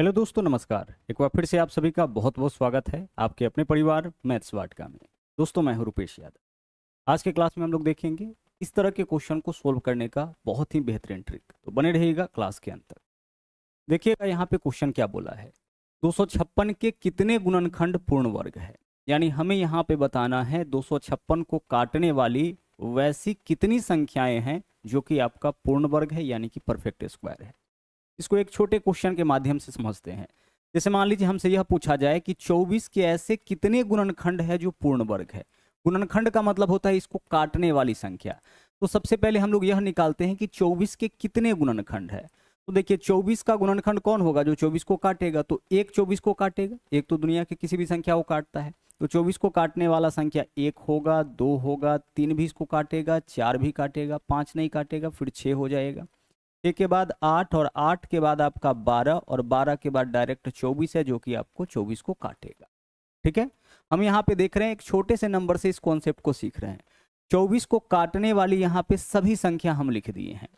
hello दोस्तों नमस्कार एक बार फिर से आप सभी का बहुत बहुत स्वागत है आपके अपने परिवार मैथ्स वाटका में दोस्तों मैं हूं रुपेश यादव आज के क्लास में हम लोग देखेंगे इस तरह के क्वेश्चन को सोल्व करने का बहुत ही बेहतरीन ट्रिक तो बने रहिएगा क्लास के अंत तक देखिएगा यहाँ पे क्वेश्चन क्या बोला है दो के कितने गुणनखंड पूर्ण वर्ग है यानी हमें यहाँ पे बताना है दो को काटने वाली वैसी कितनी संख्याएं हैं जो कि आपका पूर्ण वर्ग है यानी कि परफेक्ट स्क्वायर है इसको एक छोटे क्वेश्चन के माध्यम से समझते हैं जैसे मान लीजिए हमसे यह पूछा जाए कि 24 के ऐसे कितने गुणनखंड है जो पूर्ण वर्ग है गुणनखंड का मतलब होता है इसको काटने वाली संख्या तो सबसे पहले हम लोग यह निकालते हैं कि 24 के कितने गुणनखंड है तो देखिए 24 का गुणनखंड कौन होगा जो 24 को काटेगा तो एक 24 को काटेगा एक तो दुनिया के किसी भी संख्या को काटता है तो 24 को काटने वाला संख्या एक होगा दो होगा तीन भी इसको काटेगा चार भी काटेगा पांच नहीं काटेगा फिर छह हो जाएगा छः के बाद आठ और आठ के बाद आपका बारह और बारह के बाद डायरेक्ट चौबीस है जो कि आपको चौबीस को काटेगा ठीक है हम यहाँ पे देख रहे हैं एक छोटे से नंबर से इस कॉन्सेप्ट को सीख रहे हैं चौबीस को काटने वाली यहाँ पे सभी संख्या हम लिख दिए हैं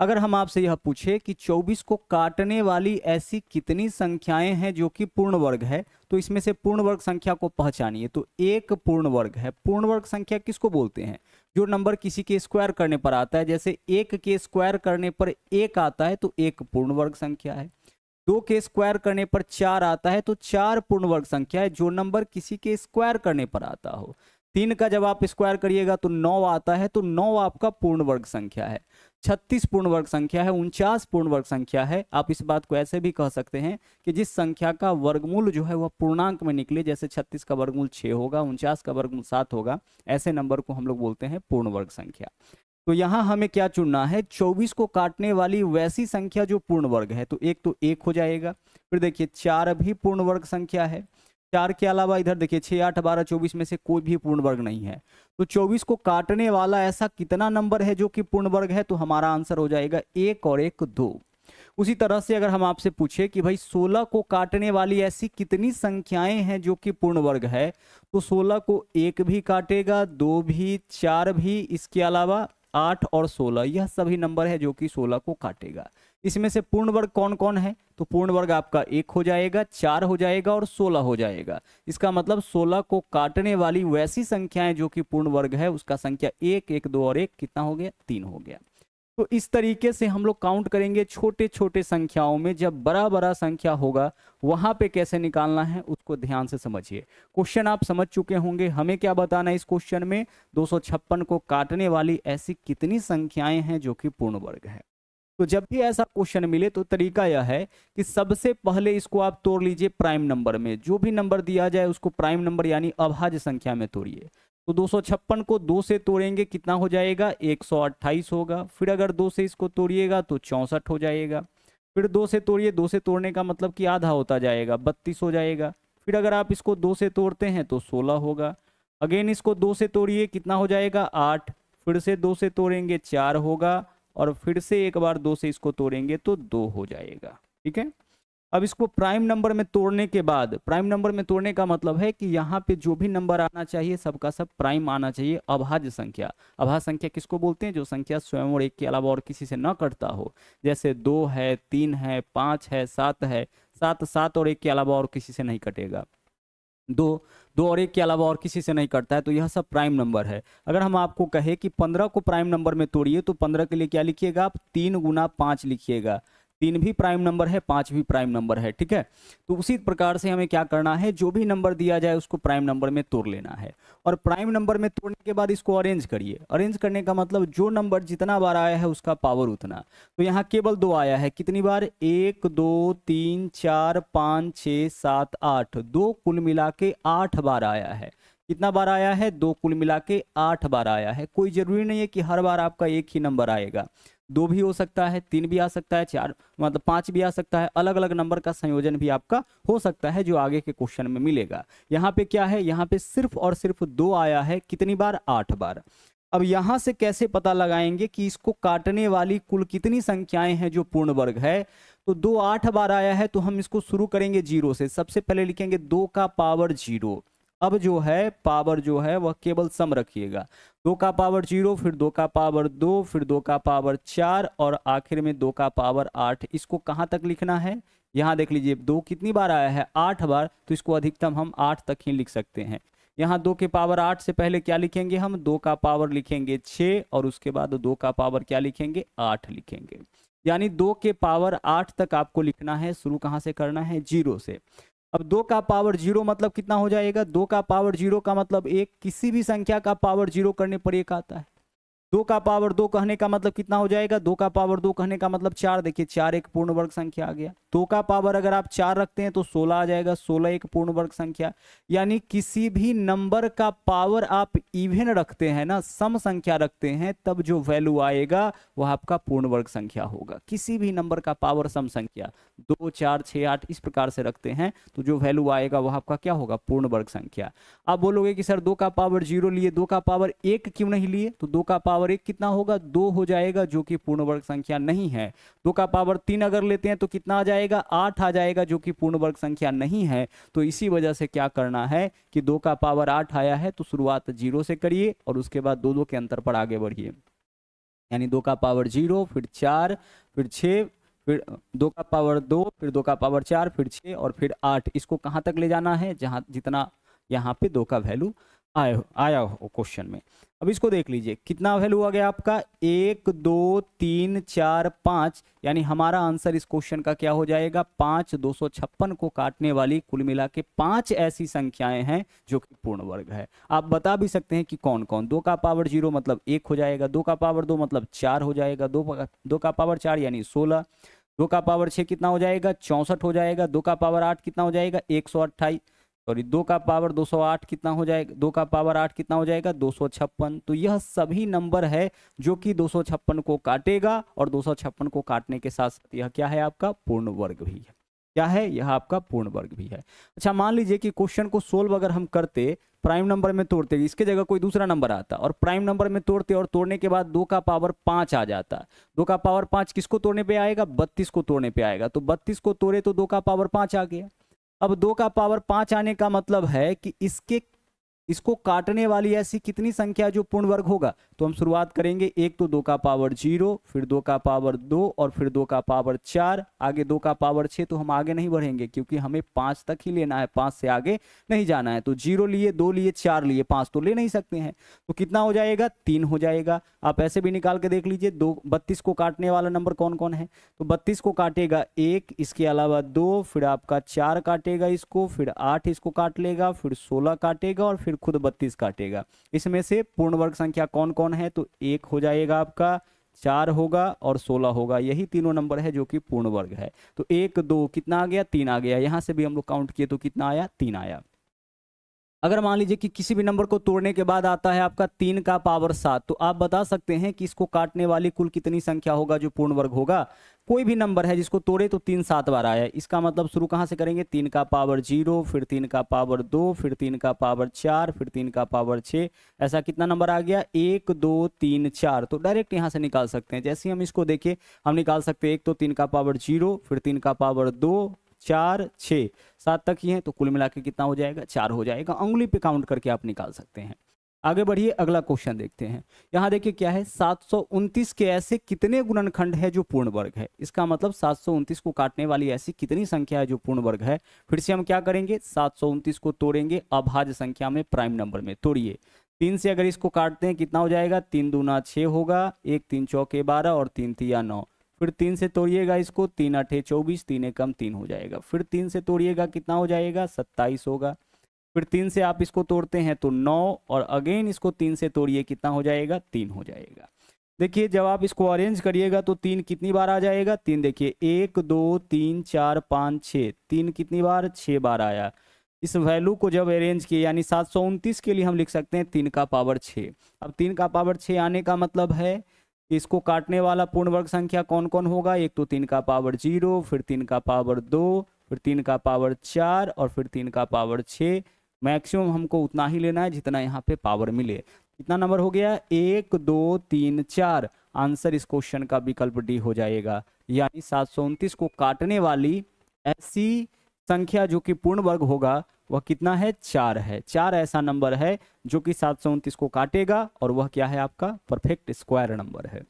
अगर हम आपसे यह पूछे कि 24 को काटने वाली ऐसी कितनी संख्याएं हैं जो कि पूर्ण वर्ग है तो इसमें से पूर्ण वर्ग संख्या को पहचानिए तो एक पूर्ण वर्ग है पूर्ण वर्ग संख्या किसको बोलते हैं जो नंबर किसी के स्क्वायर करने पर आता है जैसे एक के स्क्वायर करने पर एक आता है तो एक पूर्ण वर्ग संख्या है दो के स्क्वायर करने पर चार आता है तो चार पूर्ण वर्ग संख्या है जो नंबर किसी के स्क्वायर करने पर आता हो तीन का जब आप स्क्वायर करिएगा तो नौ आता है तो नौ आपका पूर्ण वर्ग संख्या है छत्तीस पूर्ण वर्ग संख्या है उनचास पूर्ण वर्ग संख्या है आप इस बात को ऐसे भी कह सकते हैं कि जिस संख्या का वर्गमूल जो है वह पूर्णांक में निकले जैसे छत्तीस का वर्गमूल 6 होगा उनचास का वर्गमूल सात होगा ऐसे नंबर को हम लोग बोलते हैं पूर्ण वर्ग संख्या तो यहाँ हमें क्या चुनना है चौबीस को काटने वाली वैसी संख्या जो पूर्ण वर्ग है तो एक तो एक हो जाएगा फिर देखिए चार भी पूर्ण वर्ग संख्या है चार के अलावा इधर देखिए छः आठ बारह चौबीस में से कोई भी पूर्ण वर्ग नहीं है तो चौबीस को काटने वाला ऐसा कितना नंबर है जो कि पूर्ण वर्ग है तो हमारा आंसर हो जाएगा एक और एक दो उसी तरह से अगर हम आपसे पूछे कि भाई 16 को काटने वाली ऐसी कितनी संख्याएं हैं जो कि पूर्ण वर्ग है तो 16 को एक भी काटेगा दो भी चार भी इसके अलावा आठ और सोलह यह सभी नंबर है जो कि सोलह को काटेगा इसमें से पूर्ण वर्ग कौन कौन है तो पूर्ण वर्ग आपका एक हो जाएगा चार हो जाएगा और सोलह हो जाएगा इसका मतलब सोलह को काटने वाली वैसी संख्याएं जो कि पूर्ण वर्ग है उसका संख्या एक एक दो और एक कितना हो गया तीन हो गया तो इस तरीके से हम लोग काउंट करेंगे छोटे छोटे संख्याओं में जब बड़ा बड़ा संख्या होगा वहां पे कैसे निकालना है उसको ध्यान से समझिए क्वेश्चन आप समझ चुके होंगे हमें क्या बताना है इस क्वेश्चन में दो को काटने वाली ऐसी कितनी संख्याएं हैं जो कि पूर्ण वर्ग है तो जब भी ऐसा क्वेश्चन मिले तो तरीका यह है कि सबसे पहले इसको आप तोड़ लीजिए प्राइम नंबर में जो भी नंबर दिया जाए उसको प्राइम नंबर यानी अभाज्य संख्या में तोड़िए तो दो को दो से तोड़ेंगे कितना हो जाएगा एक होगा फिर अगर दो से इसको तोड़िएगा तो चौंसठ हो जाएगा फिर दो से तोड़िए दो से तोड़ने का मतलब कि आधा होता जाएगा बत्तीस हो जाएगा फिर अगर आप इसको दो से तोड़ते हैं तो सोलह होगा अगेन इसको दो से तोड़िए कितना हो जाएगा आठ फिर से दो से तोड़ेंगे चार होगा और फिर से एक बार दो से इसको तोड़ेंगे तो दो हो जाएगा ठीक है अब इसको प्राइम नंबर में तोड़ने के बाद प्राइम नंबर में तोड़ने का मतलब है कि यहाँ पे जो भी नंबर आना चाहिए सबका सब प्राइम आना चाहिए अभाज्य संख्या अभाज्य संख्या किसको बोलते हैं जो संख्या स्वयं और एक के अलावा और किसी से न कटता हो जैसे दो है तीन है पाँच है सात है सात सात और एक के अलावा और किसी से नहीं कटेगा दो दो और एक के अलावा और किसी से नहीं कटता है तो यह सब प्राइम नंबर है अगर हम आपको कहें कि पंद्रह को प्राइम नंबर में तोड़िए तो पंद्रह के लिए क्या लिखिएगा आप तीन गुना पाँच लिखिएगा तीन भी प्राइम नंबर है पाँच भी प्राइम नंबर है ठीक है तो उसी प्रकार से हमें क्या करना है जो भी नंबर दिया जाए उसको प्राइम नंबर में तोड़ लेना है और प्राइम नंबर में तोड़ने के बाद इसको अरेंज करिए अरेंज करने का मतलब जो नंबर जितना बार आया है उसका पावर उतना तो यहाँ केवल दो आया है कितनी बार एक दो तीन चार पाँच छ सात आठ दो कुल मिला के आठ बार आया है कितना बार आया है दो कुल मिला के आठ बार आया है कोई जरूरी नहीं है कि हर बार आपका एक ही नंबर आएगा दो भी हो सकता है तीन भी आ सकता है चार मतलब पांच भी आ सकता है अलग अलग नंबर का संयोजन भी आपका हो सकता है जो आगे के क्वेश्चन में मिलेगा यहाँ पे क्या है यहाँ पे सिर्फ और सिर्फ दो आया है कितनी बार आठ बार अब यहाँ से कैसे पता लगाएंगे कि इसको काटने वाली कुल कितनी संख्याएं हैं जो पूर्ण वर्ग है तो दो आठ बार आया है तो हम इसको शुरू करेंगे जीरो से सबसे पहले लिखेंगे दो का पावर जीरो अब जो है पावर जो है वह केवल सम रखिएगा दो का पावर जीरो फिर दो का पावर दो फिर दो का पावर चार और आखिर में दो का पावर आठ इसको कहाँ तक लिखना है यहाँ देख लीजिए दो कितनी बार आया है आठ बार तो इसको अधिकतम हम आठ तक ही लिख सकते हैं यहाँ दो के पावर आठ से पहले क्या लिखेंगे हम दो का पावर लिखेंगे छः और उसके बाद दो का पावर क्या लिखेंगे आठ लिखेंगे यानी दो के पावर आठ तक आपको लिखना है शुरू कहाँ से करना है जीरो से अब दो का पावर जीरो मतलब कितना हो जाएगा दो का पावर जीरो का मतलब एक किसी भी संख्या का पावर जीरो करने पर एक आता है दो का पावर दो कहने का मतलब कितना हो जाएगा दो का पावर दो कहने का मतलब चार देखिए चार एक पूर्ण वर्ग संख्या आ गया दो का पावर अगर आप चार रखते हैं तो सोलह आ जाएगा सोलह एक पूर्ण वर्ग संख्या यानी किसी भी नंबर का पावर आप इवेन रखते हैं ना सम संख्या रखते हैं तब जो वैल्यू आएगा वह आपका पूर्ण वर्ग संख्या होगा किसी भी नंबर का पावर सम संख्या दो चार छ आठ इस प्रकार से रखते हैं तो जो वैल्यू आएगा वह आपका क्या होगा पूर्ण वर्ग संख्या आप बोलोगे कि सर दो का पावर जीरो लिए दो का पावर एक क्यों नहीं लिए तो दो का पावर एक कितना होगा दो हो जाएगा जो कि पूर्ण वर्ग संख्या नहीं है दो का पावर तीन अगर लेते हैं तो कितना आ जाएगा जाएगा आठ आ जाएगा जो कि पूर्ण वर्ग संख्या नहीं है तो इसी वजह से क्या करना है कि दो का पावर आठ आया है तो शुरुआत जीरो से करिए और उसके बाद दो दो के अंतर पर आगे बढ़िए यानी दो का पावर जीरो फिर चार फिर छः फिर दो का पावर दो फिर दो का पावर चार फिर छः और फिर आठ इसको कहाँ तक ले जाना है जहाँ जितना यहाँ पे दो का वैल्यू आया आया हो क्वेश्चन में अब इसको देख लीजिए कितना वैल्यू आ गया आपका एक दो तीन चार पाँच यानी हमारा आंसर इस क्वेश्चन का क्या हो जाएगा पाँच दो सौ छप्पन को काटने वाली कुल मिला के पाँच ऐसी संख्याएं हैं जो कि पूर्ण वर्ग है आप बता भी सकते हैं कि कौन कौन दो का पावर जीरो मतलब एक हो जाएगा दो का पावर दो मतलब चार हो जाएगा दो दो का पावर चार यानी सोलह दो का पावर छः कितना हो जाएगा चौंसठ हो जाएगा दो का पावर आठ कितना हो जाएगा एक सौ अट्ठाईस सॉरी दो का पावर 208 कितना हो जाएगा दो का पावर आठ कितना हो जाएगा दो तो यह सभी नंबर है जो कि दो को काटेगा और दो को काटने के साथ साथ यह क्या है आपका पूर्ण वर्ग भी है क्या है यह आपका पूर्ण वर्ग भी है अच्छा मान लीजिए कि क्वेश्चन को सोल्व अगर हम करते प्राइम नंबर में तोड़ते इसके जगह कोई दूसरा नंबर आता और प्राइम नंबर में तोड़ते और तोड़ने के बाद दो का पावर पांच आ जाता दो का पावर पांच किसको तोड़ने पे आएगा बत्तीस को तोड़ने पे आएगा तो बत्तीस को तोड़े तो दो का पावर पांच आ गया अब दो का पावर पांच आने का मतलब है कि इसके इसको काटने वाली ऐसी कितनी संख्या जो पूर्ण वर्ग होगा तो हम शुरुआत करेंगे एक तो दो का पावर जीरो फिर दो का पावर दो और फिर दो का पावर चार आगे दो का पावर छः तो हम आगे नहीं बढ़ेंगे क्योंकि हमें पाँच तक ही लेना है पाँच से आगे नहीं जाना है तो जीरो लिए दो लिए चार लिए पाँच तो ले नहीं सकते हैं तो कितना हो जाएगा तीन हो जाएगा आप ऐसे भी निकाल के देख लीजिए दो बत्तीस को काटने वाला नंबर कौन कौन है तो बत्तीस को काटेगा एक इसके अलावा दो फिर आपका चार काटेगा इसको फिर आठ इसको काट लेगा फिर सोलह काटेगा और फिर खुद बत्तीस काटेगा इसमें से पूर्ण वर्ग संख्या कौन कौन कौन है तो एक हो जाएगा आपका चार होगा और सोलह होगा यही तीनों नंबर है जो कि पूर्ण वर्ग है तो एक दो कितना आ गया तीन आ गया यहां से भी हम लोग काउंट किए तो कितना आया तीन आया अगर मान लीजिए कि किसी भी नंबर को तोड़ने के बाद आता है आपका तीन का पावर सात तो आप बता सकते हैं कि इसको काटने वाली कुल कितनी संख्या होगा जो पूर्ण वर्ग होगा कोई भी नंबर है जिसको तोड़े तो तीन सात बार आया इसका मतलब शुरू कहाँ से करेंगे तीन का पावर जीरो फिर तीन का पावर दो फिर तीन का पावर चार फिर तीन का पावर छः ऐसा कितना नंबर आ गया एक दो तीन चार तो डायरेक्ट यहाँ से निकाल सकते हैं जैसे ही हम इसको देखें हम निकाल सकते हैं एक तो तीन का पावर जीरो फिर तीन का पावर दो चार छः सात तक ही हैं तो कुल मिला के कितना हो जाएगा चार हो जाएगा उंगली पे काउंट करके आप निकाल सकते हैं आगे बढ़िए अगला क्वेश्चन देखते हैं यहाँ देखिए क्या है सात के ऐसे कितने गुणनखंड है जो पूर्ण वर्ग है इसका मतलब सात को काटने वाली ऐसी कितनी संख्या है जो पूर्ण वर्ग है फिर से हम क्या करेंगे सात को तोड़ेंगे अभाज्य संख्या में प्राइम नंबर में तोड़िए तीन से अगर इसको काटते हैं कितना हो जाएगा तीन दूना छः होगा एक तीन चौके बारह और तीन तिया नौ फिर तीन से तोड़िएगा इसको तीन अठे चौबीस तीन एकम तीन हो जाएगा फिर तीन से तोड़िएगा कितना हो जाएगा सत्ताईस होगा फिर तीन से आप इसको तोड़ते हैं तो नौ और अगेन इसको तीन से तोड़िए कितना हो जाएगा तीन हो जाएगा देखिए जब आप इसको अरेंज करिएगा तो तीन कितनी बार आ जाएगा तीन देखिए एक दो तीन चार पाँच छः तीन कितनी बार छः बार आया इस वैल्यू को जब अरेंज किए यानी सात के लिए हम लिख सकते हैं तीन का पावर छः अब तीन का पावर छः आने का मतलब है इसको काटने वाला पूर्ण वर्ग संख्या कौन कौन होगा एक तो तीन का पावर जीरो फिर तीन का पावर दो फिर तीन का पावर चार और फिर तीन का पावर छः मैक्सिमम हमको उतना ही लेना है जितना यहाँ पे पावर मिले कितना नंबर हो गया एक दो तीन चार आंसर इस क्वेश्चन का विकल्प डी हो जाएगा यानी सात को काटने वाली ऐसी संख्या जो कि पूर्ण वर्ग होगा वह कितना है चार है चार ऐसा नंबर है जो कि सात को काटेगा और वह क्या है आपका परफेक्ट स्क्वायर नंबर है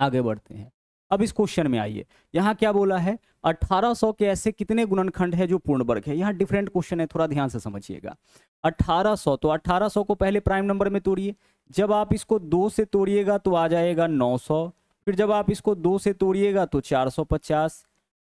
आगे बढ़ते हैं अब इस क्वेश्चन में आइए यहाँ क्या बोला है 1800 के ऐसे कितने गुणनखंड है जो पूर्ण वर्ग है यहाँ डिफरेंट क्वेश्चन है थोड़ा ध्यान से समझिएगा 1800 तो 1800 को पहले प्राइम नंबर में तोड़िए जब आप इसको दो से तोड़िएगा तो आ जाएगा 900 फिर जब आप इसको दो से तोड़िएगा तो 450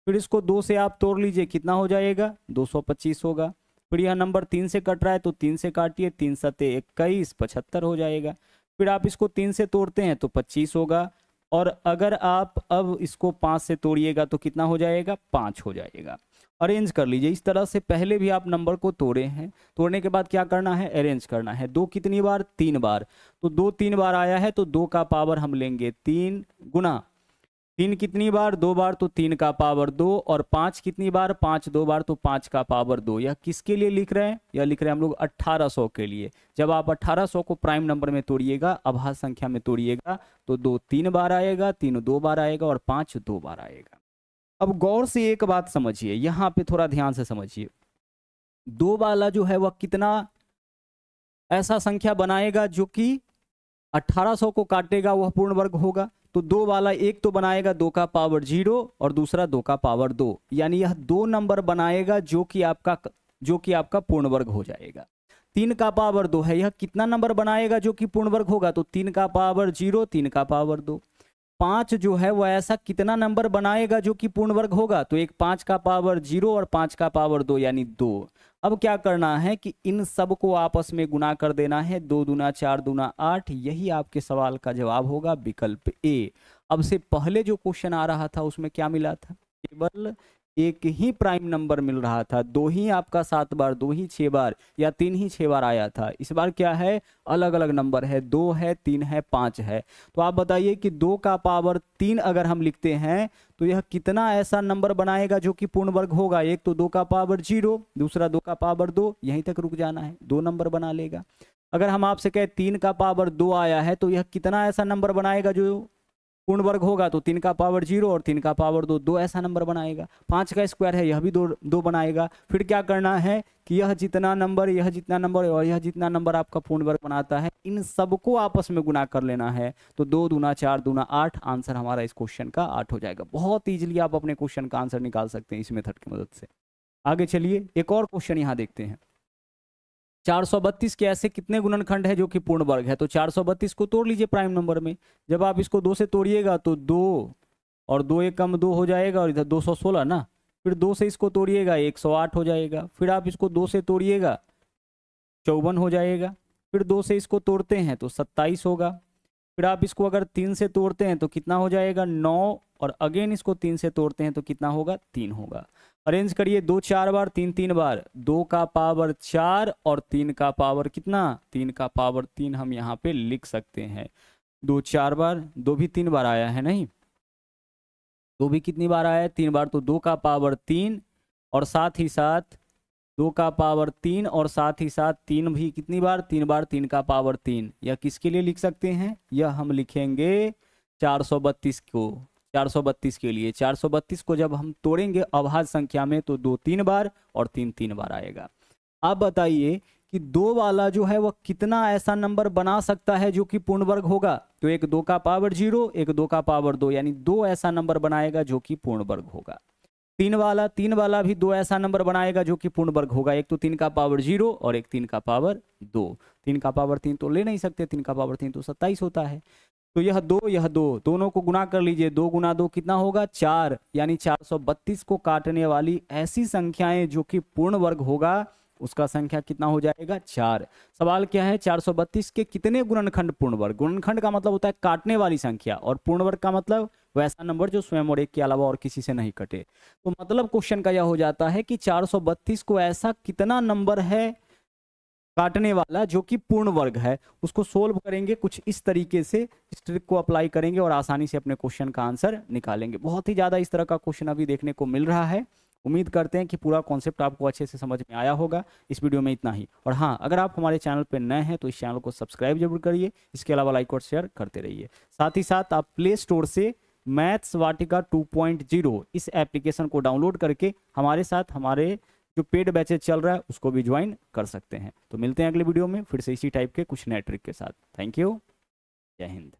फिर इसको दो से आप तोड़ लीजिए कितना हो जाएगा 225 होगा फिर यह नंबर तीन से कट रहा है तो तीन से काटिए तीन सत्य इक्कीस पचहत्तर हो जाएगा फिर आप इसको तीन से तोड़ते हैं तो पच्चीस होगा और अगर आप अब इसको पाँच से तोड़िएगा तो कितना हो जाएगा पाँच हो जाएगा अरेंज कर लीजिए इस तरह से पहले भी आप नंबर को तोड़े हैं तोड़ने के बाद क्या करना है अरेंज करना है दो कितनी बार तीन बार तो दो तीन बार आया है तो दो का पावर हम लेंगे तीन गुना तीन कितनी बार दो बार तो तीन का पावर दो और पांच कितनी बार पांच दो बार तो पांच का पावर दो यह किसके लिए लिख रहे हैं यह लिख रहे हैं हम लोग 1800 के लिए जब आप 1800 को प्राइम नंबर में तोड़िएगा अभाज संख्या में तोड़िएगा तो दो तीन बार आएगा तीन दो बार आएगा और पांच दो बार आएगा अब गौर से एक बात समझिए यहाँ पे थोड़ा ध्यान से समझिए दो वाला जो है वह कितना ऐसा संख्या बनाएगा जो कि 1800 को काटेगा वह पूर्ण वर्ग होगा तो दो वाला एक तो बनाएगा दो का पावर जीरो और दूसरा दो का पावर दो यानी यह दो नंबर बनाएगा जो कि आपका जो कि आपका पूर्ण वर्ग हो जाएगा तीन का पावर दो है यह कितना नंबर बनाएगा जो कि पूर्ण वर्ग होगा तो तीन का पावर जीरो तीन का पावर दो पांच जो है वह ऐसा कितना नंबर बनाएगा जो कि पूर्ण वर्ग होगा तो एक पांच का पावर जीरो और पांच का पावर दो यानी दो अब क्या करना है कि इन सब को आपस में गुना कर देना है दो दुना चार दुना आठ यही आपके सवाल का जवाब होगा विकल्प ए अब से पहले जो क्वेश्चन आ रहा था उसमें क्या मिला था केवल एक ही प्राइम नंबर मिल रहा था दो ही आपका सात बार दो ही छः बार या तीन ही छः बार आया था इस बार क्या है अलग अलग नंबर है दो है तीन है पाँच है तो आप बताइए कि दो का पावर तीन अगर हम लिखते हैं तो यह कितना ऐसा नंबर बनाएगा जो कि पूर्ण वर्ग होगा एक तो दो का पावर जीरो दूसरा दो का पावर दो यहीं तक रुक जाना है दो नंबर बना लेगा अगर हम आपसे कहें तीन का पावर दो आया है तो यह कितना ऐसा नंबर बनाएगा जो पूर्ण वर्ग होगा तो तीन का पावर जीरो और तीन का पावर दो दो ऐसा नंबर बनाएगा पाँच का स्क्वायर है यह भी दो दो बनाएगा फिर क्या करना है कि यह जितना नंबर यह जितना नंबर और यह जितना नंबर आपका पूर्ण वर्ग बनाता है इन सबको आपस में गुना कर लेना है तो दो दूना चार दूना आठ आंसर हमारा इस क्वेश्चन का आठ हो जाएगा बहुत ईजिली आप अपने क्वेश्चन का आंसर निकाल सकते हैं इस मेथड की मदद से आगे चलिए एक और क्वेश्चन यहाँ देखते हैं 432 के ऐसे कितने गुणनखंड है जो कि पूर्ण वर्ग है तो 432 को तोड़ लीजिए प्राइम नंबर में जब आप इसको दो से तोड़िएगा तो दो और दो एक कम दो हो जाएगा और इधर 216 ना फिर दो से इसको तोड़िएगा 108 हो जाएगा फिर आप इसको दो से तोड़िएगा चौवन हो जाएगा फिर दो से इसको तोड़ते हैं तो सत्ताईस होगा फिर आप इसको अगर तीन से तोड़ते हैं तो कितना हो जाएगा नौ और अगेन इसको तीन से तोड़ते हैं तो कितना होगा तीन होगा अरेंज करिए दो चार बार तीन तीन बार दो का पावर चार और तीन का पावर कितना तीन का पावर तीन हम यहाँ पे लिख सकते हैं दो चार बार दो भी तीन बार आया है नहीं दो भी कितनी बार आया है तीन बार तो दो का पावर तीन और साथ ही साथ दो का पावर तीन और साथ ही साथ तीन भी कितनी बार तीन बार तीन का पावर तीन यह किसके लिए लिख सकते हैं यह हम लिखेंगे चार सौ बत्तीस को 432 के लिए 432 को जब हम तोड़ेंगे अभाज संख्या में तो दो तीन बार और तीन तीन बार आएगा आप बताइए कि दो वाला जो है वह कितना ऐसा नंबर बना सकता है जो कि पूर्ण वर्ग होगा तो एक दो का पावर जीरो एक दो का पावर दो यानी दो ऐसा नंबर बनाएगा जो कि पूर्ण वर्ग होगा तीन वाला तीन वाला भी दो ऐसा नंबर बनाएगा जो कि पूर्ण वर्ग होगा एक तो तीन का पावर जीरो और एक तीन का पावर दो तीन का पावर तीन तो ले नहीं सकते तीन का पावर तीन तो सत्ताईस होता है तो यह दो यह दो दोनों को गुना कर लीजिए दो गुना दो कितना होगा चार यानी चार सौ बत्तीस को काटने वाली ऐसी संख्याएं जो कि पूर्ण वर्ग होगा उसका संख्या कितना हो जाएगा चार सवाल क्या है चार सौ बत्तीस के कितने गुणनखंड पूर्ण वर्ग गुणनखंड का मतलब होता है काटने वाली संख्या और पूर्ण वर्ग का मतलब वैसा नंबर जो स्वयं और एक के अलावा और किसी से नहीं कटे तो मतलब क्वेश्चन का यह हो जाता है कि बत्तीस को ऐसा कितना नंबर है काटने वाला जो कि पूर्ण वर्ग है उसको सोल्व करेंगे कुछ इस तरीके से इस ट्रिक को अप्लाई करेंगे और आसानी से अपने क्वेश्चन का आंसर निकालेंगे बहुत ही ज़्यादा इस तरह का क्वेश्चन अभी देखने को मिल रहा है उम्मीद करते हैं कि पूरा कॉन्सेप्ट आपको अच्छे से समझ में आया होगा इस वीडियो में इतना ही और हाँ अगर आप हमारे चैनल पर नए हैं तो इस चैनल को सब्सक्राइब जरूर करिए इसके अलावा लाइक और शेयर करते रहिए साथ ही साथ आप प्ले स्टोर से मैथ्स वाटिका 2.0 इस एप्लीकेशन को डाउनलोड करके हमारे साथ हमारे जो पेड बैचेज चल रहा है उसको भी ज्वाइन कर सकते हैं तो मिलते हैं अगले वीडियो में फिर से इसी टाइप के कुछ नए ट्रिक के साथ थैंक यू जय हिंद